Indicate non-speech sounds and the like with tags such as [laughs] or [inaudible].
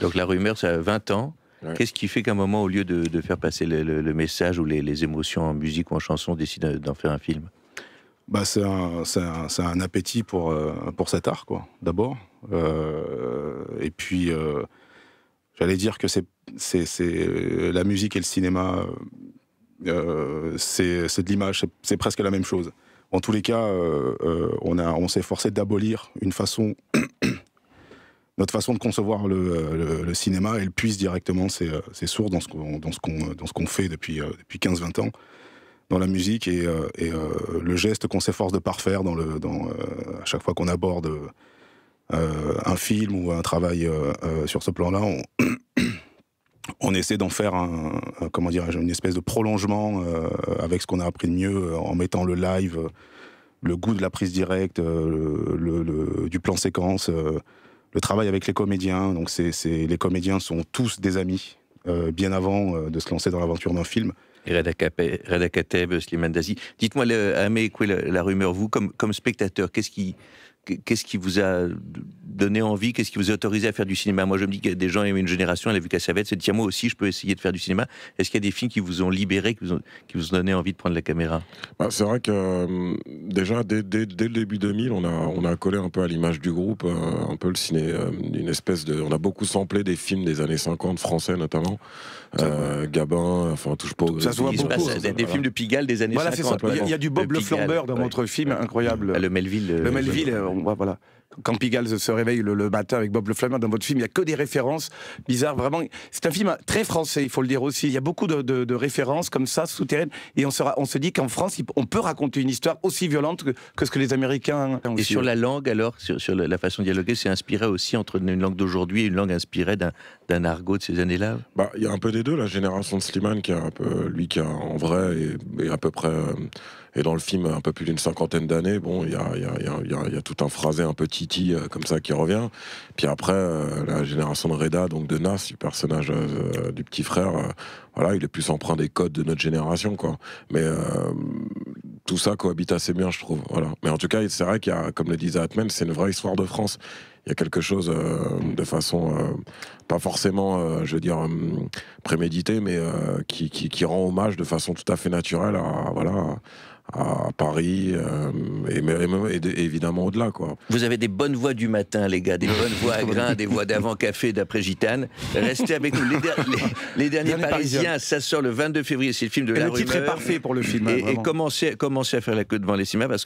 Donc la rumeur, ça a 20 ans. Qu'est-ce qui fait qu'à un moment, au lieu de, faire passer le, message ou les, émotions en musique ou en chanson, on décide d'en faire un film bah, c'est un, appétit pour, euh, pour cet art, quoi, d'abord. Euh, et puis, euh, j'allais dire que c'est, c'est, la musique et le cinéma, c'est, de l'image, c'est, presque la même chose. En tous les cas, on, a, on s'est forcé d'abolir une façon notre façon de concevoir euh, le, cinéma, elle puise directement ses, euh, sourds dans ce qu'on dans ce qu'on fait depuis euh, depuis 15-20 ans dans la musique et, le geste qu'on s'efforce de parfaire dans le dans, à chaque fois qu'on aborde un film ou un travail sur ce plan-là, on, [clears throat] on essaie d'en faire un, une espèce de prolongement avec ce qu'on a appris de mieux en mettant le live, le goût de la prise directe, du plan séquence, le travail avec les comédiens. Donc, c'est, les comédiens sont tous des amis euh, bien avant euh, de se lancer dans l'aventure d'un film. Et Reda, Kateb, Slimane Dazi. Dites-moi, Amé, la, la rumeur, vous, comme, comme spectateur, qu'est-ce qui, qu'est-ce qui vous a donné envie Qu'est-ce qui vous a autorisé à faire du cinéma Moi, je me dis qu'il y a des gens, il une génération, elle a vu elle c'est dit, tiens, moi aussi, je peux essayer de faire du cinéma. Est-ce qu'il y a des films qui vous ont libéré, qui vous ont, donné envie de prendre la caméra bah, C'est vrai que euh, déjà, dès, le début 2000, on a, on a collé un peu à l'image du groupe, euh, un peu le ciné, euh, une espèce de... On a beaucoup samplé des films des années 50, français notamment, Gabin, enfin, touche pas Ça se voit beaucoup. des films de Pigalle des années 50. Il y a du Bob le, flambeur dans votre film, incroyable. Ah, le Melville. Le Melville, on voilà. Quand Pigalle se le, matin avec Bob le Flamand dans votre film, il n'y a que des références bizarres, vraiment. C'est un film très français, il faut le dire aussi. Il y a beaucoup de, références comme ça, souterraines, et on, sera, on se dit qu'en France, on peut raconter une histoire aussi violente que, ce que les Américains ont. Et sur la langue, alors, sur, la façon de dialoguer, c'est inspiré aussi entre une langue d'aujourd'hui et une langue inspirée d'un argot de ces années-là bah, Il y a un peu des deux, la génération de Slimane, qui est un peu, lui qui est en vrai, et, à peu près. Euh, et dans le film, un peu plus d'une cinquantaine d'années, bon, il y a, tout un phrasé un peu titi euh, comme ça qui, revient. Puis après, euh, la génération de Reda, donc de Nas, du personnage euh, du petit frère, euh, voilà, il est plus emprunt des codes de notre génération, quoi. Mais tout ça cohabite assez bien, je trouve. Voilà. Mais en tout cas, c'est vrai qu'il y a, comme le disait Atman, c'est une vraie histoire de France il y a quelque chose euh, de façon euh, pas forcément, euh, je veux dire, prémédité, mais qui, rend hommage de façon tout à fait naturelle à, voilà, à Paris et, évidemment au-delà. quoi. Vous avez des bonnes voix du matin, les gars, des bonnes voix à [laughs] grains, des voix d'avant-café, d'après-gitane. Restez avec nous. Les, derniers Parisiens, ça sort le 22 février, c'est le film de et la Le titre parfait pour le film. Hein, et, commencez, à faire la queue devant les cinémas parce